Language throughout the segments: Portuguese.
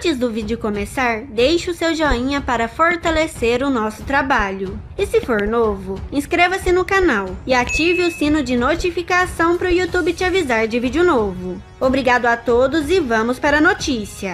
Antes do vídeo começar, deixe o seu joinha para fortalecer o nosso trabalho. E se for novo, inscreva-se no canal e ative o sino de notificação para o YouTube te avisar de vídeo novo. Obrigado a todos e vamos para a notícia.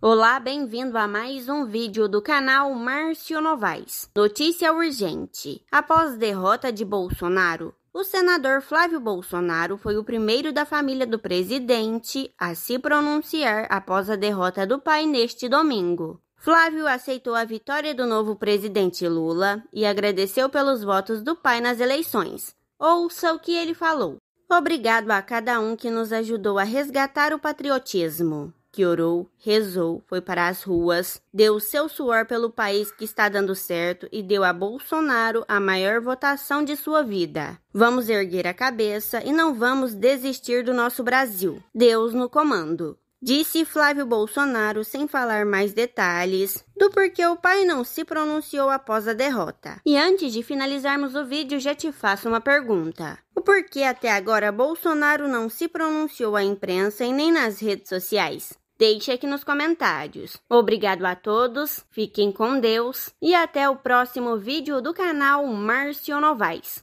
Olá, bem-vindo a mais um vídeo do canal Márcio Novaes. Notícia urgente. Após derrota de Bolsonaro, o senador Flávio Bolsonaro foi o primeiro da família do presidente a se pronunciar após a derrota do pai neste domingo. Flávio aceitou a vitória do novo presidente Lula e agradeceu pelos votos do pai nas eleições. Ouça o que ele falou. Obrigado a cada um que nos ajudou a resgatar o patriotismo que orou, rezou, foi para as ruas, deu seu suor pelo país que está dando certo e deu a Bolsonaro a maior votação de sua vida. Vamos erguer a cabeça e não vamos desistir do nosso Brasil. Deus no comando. Disse Flávio Bolsonaro sem falar mais detalhes do porquê o pai não se pronunciou após a derrota. E antes de finalizarmos o vídeo, já te faço uma pergunta. O porquê até agora Bolsonaro não se pronunciou à imprensa e nem nas redes sociais? deixe aqui nos comentários. Obrigado a todos, fiquem com Deus e até o próximo vídeo do canal Márcio Novaes.